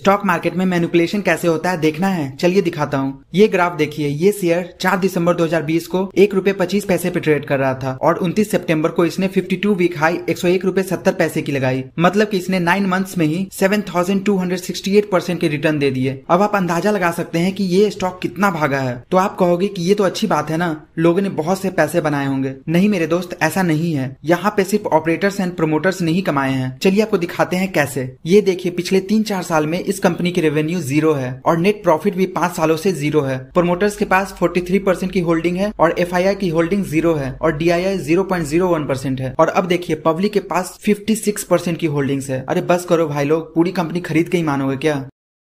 stock market में manipulation कैसे होता है देखना है चलिए दिखाता हूँ ये ग्राफ देखिए ये शेयर 4 दिसंबर 2020 को एक रूपए पच्चीस पैसे पे ट्रेड कर रहा था और 29 सितंबर को इसने 52 वीक हाई एक सौ एक रूपए सत्तर पैसे की लगाई मतलब कि इसने नाइन मंथ्स में ही 7,268 परसेंट के रिटर्न दे दिए अब आप अंदाजा लगा सकते हैं की ये स्टॉक कितना भागा है तो आप कहोगे की ये तो अच्छी बात है ना लोगों ने बहुत से पैसे बनाए होंगे नहीं मेरे दोस्त ऐसा नहीं है यहाँ पे सिर्फ ऑपरेटर्स एंड प्रोमोटर्स नहीं कमाए हैं चलिए आपको दिखाते हैं कैसे ये देखिए पिछले तीन चार साल में इस कंपनी की रेवेन्यू जीरो है और नेट प्रॉफिट भी पांच सालों से जीरो है प्रोमोटर्स के पास 43 परसेंट की होल्डिंग है और एफ की होल्डिंग जीरो है और डी आई परसेंट है और अब देखिए पब्लिक के पास 56 परसेंट की होल्डिंग्स है अरे बस करो भाई लोग पूरी कंपनी खरीद के ही मानोगे क्या